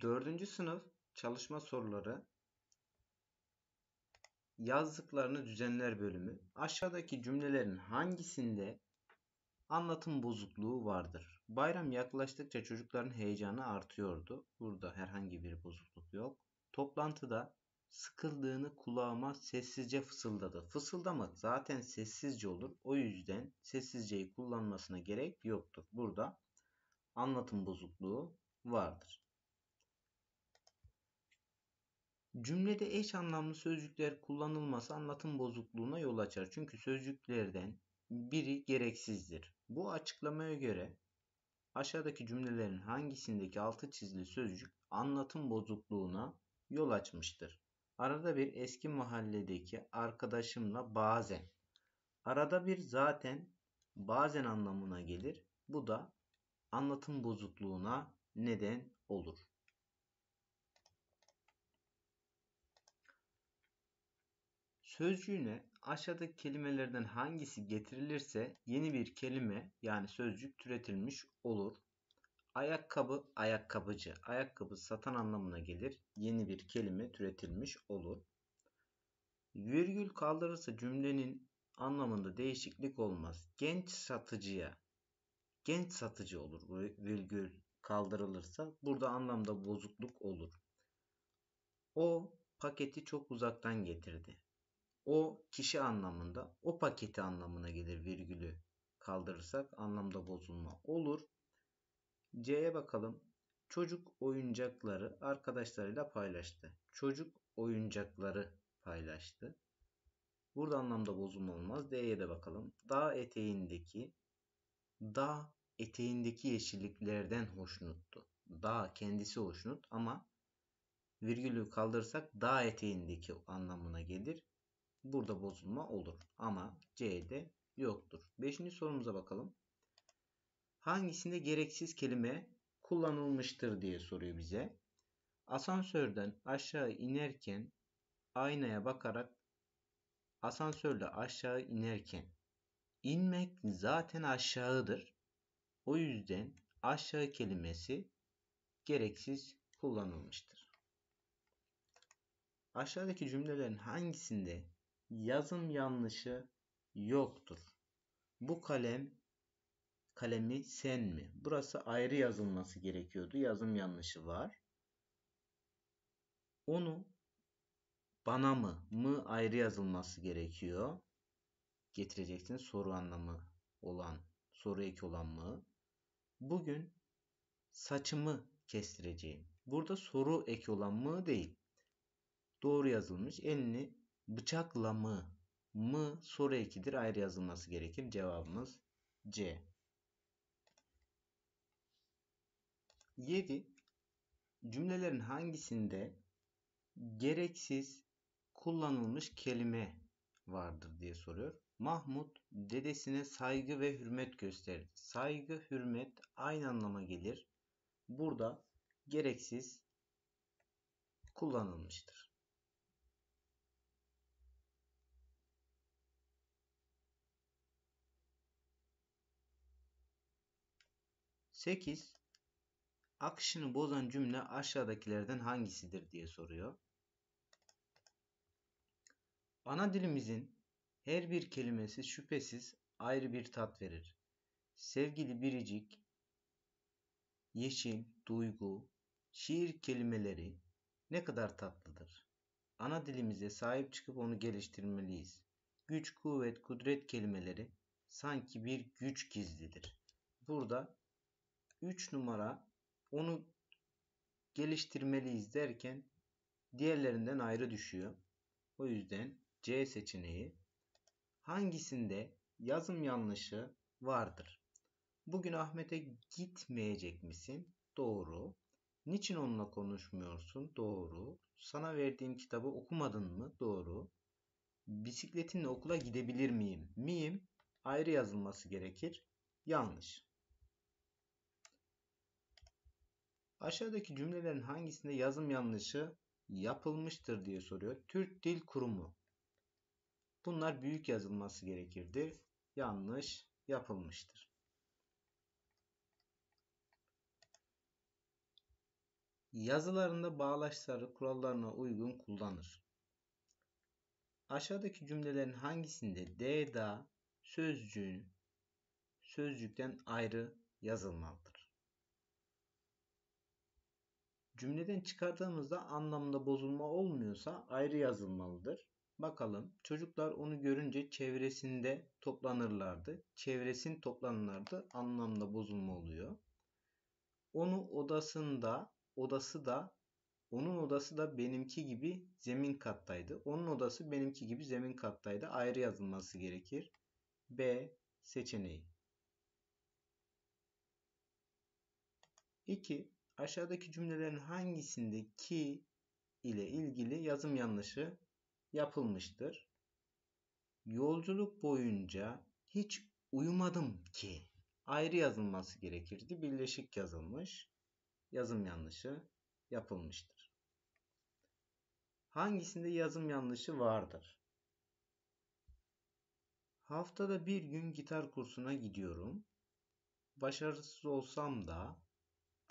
Dördüncü sınıf çalışma soruları yazdıklarını düzenler bölümü. Aşağıdaki cümlelerin hangisinde anlatım bozukluğu vardır? Bayram yaklaştıkça çocukların heyecanı artıyordu. Burada herhangi bir bozukluk yok. Toplantıda sıkıldığını kulağıma sessizce fısıldadı. Fısıldamak zaten sessizce olur. O yüzden sessizceyi kullanmasına gerek yoktur. Burada anlatım bozukluğu vardır. Cümlede eş anlamlı sözcükler kullanılması anlatım bozukluğuna yol açar. Çünkü sözcüklerden biri gereksizdir. Bu açıklamaya göre aşağıdaki cümlelerin hangisindeki altı çizili sözcük anlatım bozukluğuna yol açmıştır? Arada bir eski mahalledeki arkadaşımla bazen. Arada bir zaten bazen anlamına gelir. Bu da anlatım bozukluğuna neden olur. Sözcüğüne aşağıdaki kelimelerden hangisi getirilirse yeni bir kelime yani sözcük türetilmiş olur. Ayakkabı ayakkabıcı, ayakkabı satan anlamına gelir. Yeni bir kelime türetilmiş olur. Virgül kaldırırsa cümlenin anlamında değişiklik olmaz. Genç satıcıya genç satıcı olur. Virgül kaldırılırsa burada anlamda bozukluk olur. O paketi çok uzaktan getirdi o kişi anlamında, o paketi anlamına gelir virgülü kaldırırsak anlamda bozulma olur. C'ye bakalım. Çocuk oyuncakları arkadaşlarıyla paylaştı. Çocuk oyuncakları paylaştı. Burada anlamda bozulma olmaz. D'ye de bakalım. Dağ eteğindeki dağ eteğindeki yeşilliklerden hoşnuttu. Dağ kendisi hoşnut ama virgülü kaldırırsak dağ eteğindeki anlamına gelir burada bozulma olur. Ama C'de yoktur. Beşinci sorumuza bakalım. Hangisinde gereksiz kelime kullanılmıştır diye soruyor bize. Asansörden aşağı inerken aynaya bakarak asansörle aşağı inerken inmek zaten aşağıdır. O yüzden aşağı kelimesi gereksiz kullanılmıştır. Aşağıdaki cümlelerin hangisinde yazım yanlışı yoktur. Bu kalem kalemi sen mi? Burası ayrı yazılması gerekiyordu. Yazım yanlışı var. Onu bana mı mı ayrı yazılması gerekiyor. Getireceksin soru anlamı olan soru eki olan mı? Bugün saçımı kestireceğim. Burada soru eki olan mı değil. Doğru yazılmış. Elini Bıçakla mı? Mı soru ekidir ayrı yazılması gerekir. Cevabımız C. 7. Cümlelerin hangisinde gereksiz kullanılmış kelime vardır diye soruyor. Mahmut dedesine saygı ve hürmet gösterir. Saygı, hürmet aynı anlama gelir. Burada gereksiz kullanılmıştır. 8. Akışını bozan cümle aşağıdakilerden hangisidir diye soruyor. Ana dilimizin her bir kelimesi şüphesiz ayrı bir tat verir. Sevgili biricik, yeşil, duygu, şiir kelimeleri ne kadar tatlıdır. Ana dilimize sahip çıkıp onu geliştirmeliyiz. Güç, kuvvet, kudret kelimeleri sanki bir güç gizlidir. Burada 3 numara onu geliştirmeliyiz derken diğerlerinden ayrı düşüyor. O yüzden C seçeneği hangisinde yazım yanlışı vardır? Bugün Ahmet'e gitmeyecek misin? Doğru. Niçin onunla konuşmuyorsun? Doğru. Sana verdiğim kitabı okumadın mı? Doğru. Bisikletinle okula gidebilir miyim? Miyim? Ayrı yazılması gerekir. Yanlış. Aşağıdaki cümlelerin hangisinde yazım yanlışı yapılmıştır diye soruyor. Türk Dil Kurumu. Bunlar büyük yazılması gerekirdi. Yanlış yapılmıştır. Yazılarında bağlaçları kurallarına uygun kullanır. Aşağıdaki cümlelerin hangisinde D sözcüğün sözcükten ayrı yazılmalıdır? Cümleden çıkardığımızda anlamda bozulma olmuyorsa ayrı yazılmalıdır. Bakalım çocuklar onu görünce çevresinde toplanırlardı. Çevresin toplanırlardı anlamda bozulma oluyor. Onu odasında odası da onun odası da benimki gibi zemin kattaydı. Onun odası benimki gibi zemin kattaydı. Ayrı yazılması gerekir. B seçeneği. 2. Aşağıdaki cümlelerin hangisinde ki ile ilgili yazım yanlışı yapılmıştır? Yolculuk boyunca hiç uyumadım ki ayrı yazılması gerekirdi. Birleşik yazılmış. Yazım yanlışı yapılmıştır. Hangisinde yazım yanlışı vardır? Haftada bir gün gitar kursuna gidiyorum. Başarısız olsam da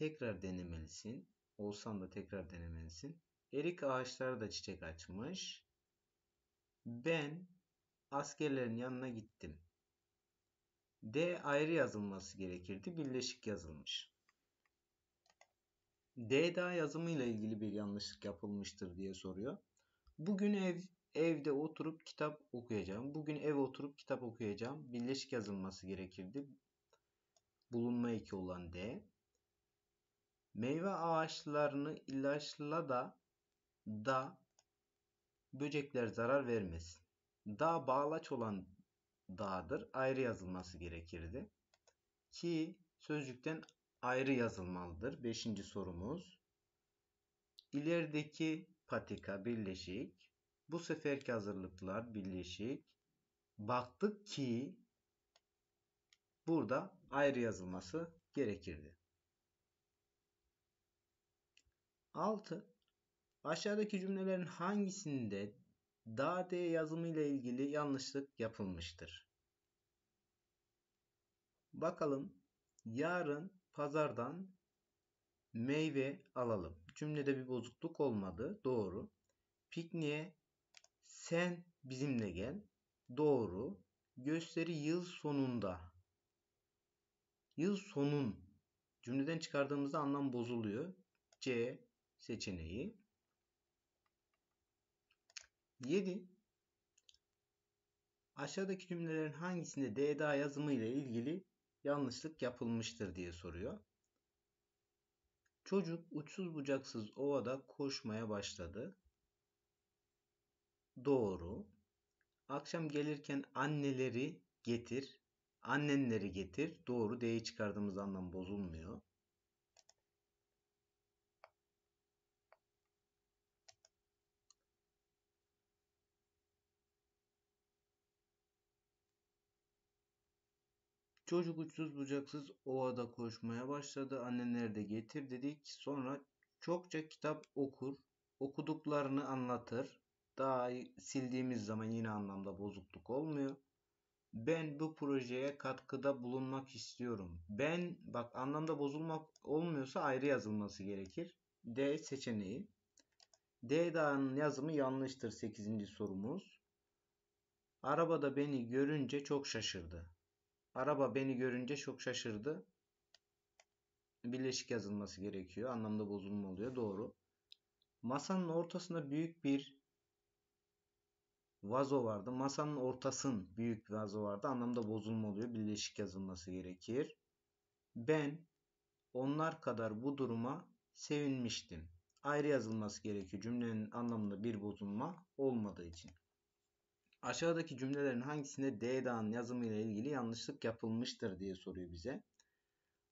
tekrar denemelisin. Olsan da tekrar denemelisin. Erik ağaçları da çiçek açmış. Ben askerlerin yanına gittim. D ayrı yazılması gerekirdi. Birleşik yazılmış. D daha yazımıyla ilgili bir yanlışlık yapılmıştır diye soruyor. Bugün ev evde oturup kitap okuyacağım. Bugün ev oturup kitap okuyacağım. Birleşik yazılması gerekirdi. Bulunma eki olan D. Meyve ağaçlarını ilaçla da da böcekler zarar vermesin. Da bağlaç olan dağdır. Ayrı yazılması gerekirdi. Ki sözcükten ayrı yazılmalıdır. Beşinci sorumuz. İlerideki patika birleşik. Bu seferki hazırlıklar birleşik. Baktık ki burada ayrı yazılması gerekirdi. 6. Aşağıdaki cümlelerin hangisinde da d yazımı ile ilgili yanlışlık yapılmıştır? Bakalım yarın pazardan meyve alalım. Cümlede bir bozukluk olmadı. Doğru. Pikniğe sen bizimle gel. Doğru. Gösteri yıl sonunda. Yıl sonun. Cümleden çıkardığımızda anlam bozuluyor. C seçeneği. 7. Aşağıdaki cümlelerin hangisinde DDA yazımı ile ilgili yanlışlık yapılmıştır diye soruyor. Çocuk uçsuz bucaksız ovada koşmaya başladı. Doğru. Akşam gelirken anneleri getir, annenleri getir. Doğru D'yi çıkardığımız anlam bozulmuyor. Çocuk uçsuz bucaksız ovada koşmaya başladı. Anne nerede getir dedik. Sonra çokça kitap okur. Okuduklarını anlatır. Daha sildiğimiz zaman yine anlamda bozukluk olmuyor. Ben bu projeye katkıda bulunmak istiyorum. Ben bak anlamda bozulmak olmuyorsa ayrı yazılması gerekir. D seçeneği. D dağının yazımı yanlıştır 8. sorumuz. Arabada beni görünce çok şaşırdı. Araba beni görünce çok şaşırdı. Birleşik yazılması gerekiyor. Anlamda bozulma oluyor. Doğru. Masanın ortasında büyük bir vazo vardı. Masanın ortasın büyük bir vazo vardı. Anlamda bozulma oluyor. Birleşik yazılması gerekir. Ben onlar kadar bu duruma sevinmiştim. Ayrı yazılması gerekiyor. Cümlenin anlamında bir bozulma olmadığı için. Aşağıdaki cümlelerin hangisinde D'dan yazımıyla ilgili yanlışlık yapılmıştır diye soruyor bize.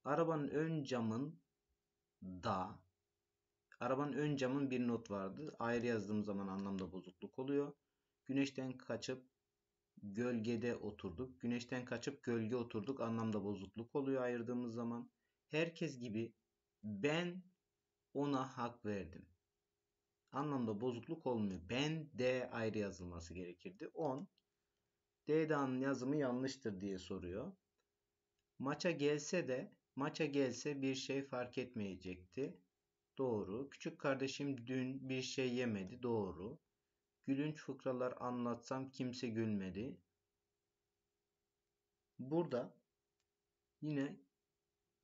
Arabanın ön camın da arabanın ön camın bir not vardı. Ayrı yazdığım zaman anlamda bozukluk oluyor. Güneşten kaçıp gölgede oturduk. Güneşten kaçıp gölge oturduk anlamda bozukluk oluyor ayırdığımız zaman. Herkes gibi ben ona hak verdim anlamda bozukluk olmuyor. Ben D ayrı yazılması gerekirdi. 10. D'dan yazımı yanlıştır diye soruyor. Maça gelse de maça gelse bir şey fark etmeyecekti. Doğru. Küçük kardeşim dün bir şey yemedi. Doğru. Gülünç fıkralar anlatsam kimse gülmedi. Burada yine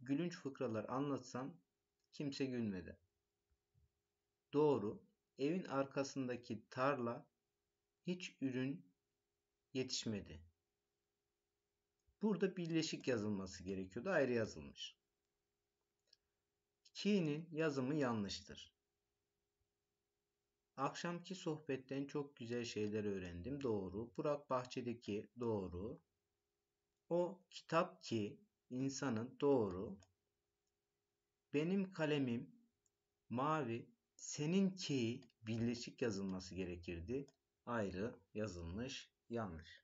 gülünç fıkralar anlatsam kimse gülmedi. Doğru evin arkasındaki tarla hiç ürün yetişmedi. Burada birleşik yazılması gerekiyordu. Ayrı yazılmış. Ki'nin yazımı yanlıştır. Akşamki sohbetten çok güzel şeyler öğrendim. Doğru. Burak Bahçedeki doğru. O kitap ki insanın doğru. Benim kalemim mavi Seninki birleşik yazılması gerekirdi. Ayrı yazılmış yanlış.